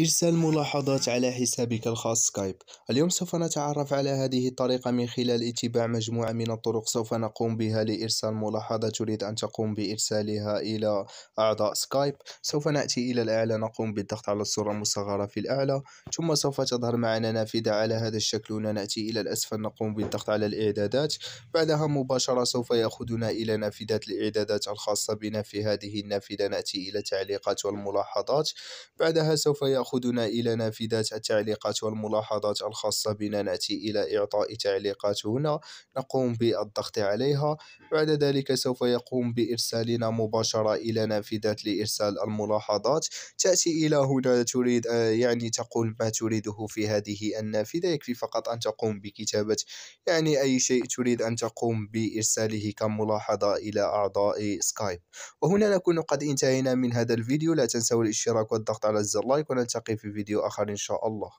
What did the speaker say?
إرسال ملاحظات على حسابك الخاص سكايب اليوم سوف نتعرف على هذه الطريقة من خلال اتباع مجموعة من الطرق سوف نقوم بها لإرسال ملاحظة تريد أن تقوم بإرسالها إلى أعضاء سكايب سوف نأتي إلى الأعلى نقوم بالضغط على الصورة المصغرة في الأعلى ثم سوف تظهر معنا نافذة على هذا الشكل هنا نأتي إلى الأسفل نقوم بالضغط على الإعدادات بعدها مباشرة سوف يأخذنا إلى نافذة الإعدادات الخاصة بنا في هذه النافذة نأتي إلى تعليقات والملاحظات بعدها سوف يأخذ تأخذنا إلى نافذة التعليقات والملاحظات الخاصة بنا نأتي إلى إعطاء تعليقات هنا نقوم بالضغط عليها بعد ذلك سوف يقوم بإرسالنا مباشرة إلى نافذة لإرسال الملاحظات تأتي إلى هنا تريد آه، يعني تقول ما تريده في هذه النافذة يكفي فقط أن تقوم بكتابة يعني أي شيء تريد أن تقوم بإرساله كملاحظة إلى أعضاء سكايب وهنا نكون قد انتهينا من هذا الفيديو لا تنسوا الاشتراك والضغط على زر لايك ونلتقي نلتقي في فيديو آخر إن شاء الله